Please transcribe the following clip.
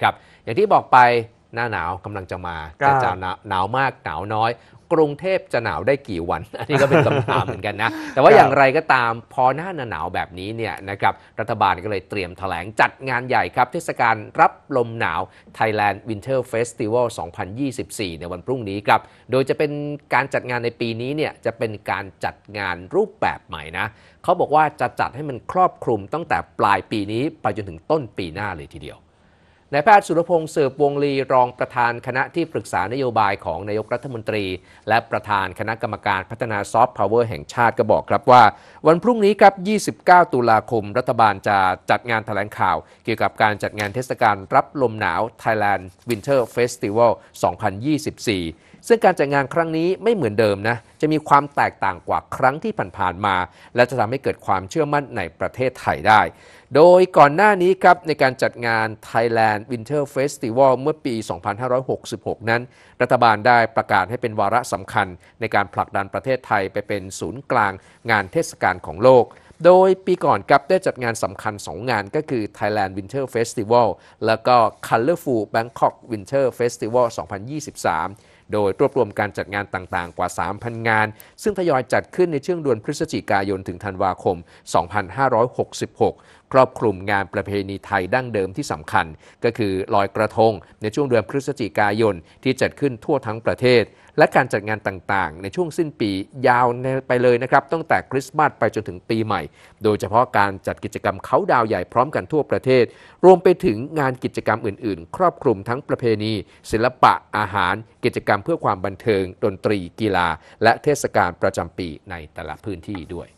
ครับอย่างที่บอกไปหน้าหนาวกำลังจะมา จะจะหนาวมากหนาวน้อย กรุงเทพจะหนาวได้กี่วัน อันนี้ก็เป็นคำถามเหมือนกันนะ แต่ว่าอย่างไรก็ตามพอหน้าหนาวแบบนี้เนี่ยนะครับรัฐบาลก็เลยเตรียมถแถลง จัดงานใหญ่ครับเทศกาลรับลมหนาว Thailand Winter Festival 2024 ในวันพรุ่งนี้ครับโดยจะเป็นการจัดงานในปีนี้เนี่ยจะเป็นการจัดงานรูปแบบใหม่นะเขาบอกว่าจะจัดให้มันครอบคลุมตั้งแต่ปลายปีนี้ไปจนถึงต้นปีหน้าเลยทีเดียวนายแพทย์สุรพงศ์เสืบวงลี รองประธานคณะที่ปรึกษานโยบายของนายกรัฐมนตรี และประธานคณะกรรมการพัฒนาซอฟต์พาวเวอร์แห่งชาติก็บอกครับว่า วันพรุ่งนี้ครับ 29 ตุลาคมรัฐบาลจะจัดงานถแถลงข่าว เกี่ยวกับการจัดงานเทศกาลรับลมหนาว Thailand Winter Festival 2024 ซึ่งการจัดงานครั้งนี้ไม่เหมือนเดิมนะเจะมีความแตกต่างกว่าครั้งที่ผ่านๆมา และจะทำให้เกิดความเชื่อมั่นในประเทศไทยได้ โดยก่อนหน้านี้ครับในการจัดงาน Thailand Winter Festival เมื่อปี 2566 นั้นรัฐบาลได้ประกาศให้เป็นวาระสำคัญในการผลักดันประเทศไทยไปเป็นศูนย์กลางงานเทศกาลของโลก โดยปีก่อนกับได้จัดงานสำคัญ 2 งานก็คือ Thailand Winter Festival แล้วก็ Colorful Bangkok Winter Festival 2023โดยรวบรวมการจัดงานต่างๆ กว่า 3,000 งาน ซึ่งทยอยจัดขึ้นในช่วงเดือนพฤศจิกายนถึงธันวาคม 2566ครอบคลุมงานประเพณีไทยดั้งเดิมที่สำคัญ ก็คือลอยกระทงในช่วงเดือนพฤศจิกายน ที่จัดขึ้นทั่วทั้งประเทศ และการจัดงานต่างๆ ในช่วงสิ้นปียาวไปเลยนะครับตั้งแต่คริสต์มาสไปจนถึงปีใหม่ โดยเฉพาะการจัดกิจกรรมเขาดาวใหญ่พร้อมกันทั่วประเทศ รวมไปถึงงานกิจกรรมอื่นๆ ครอบคลุมทั้งประเพณี ศิลปะอาหาร กิจกรรมเพื่อความบันเทิงดนตรีกีฬา และเทศกาลประจำปีในแต่ละพื้นที่ด้วย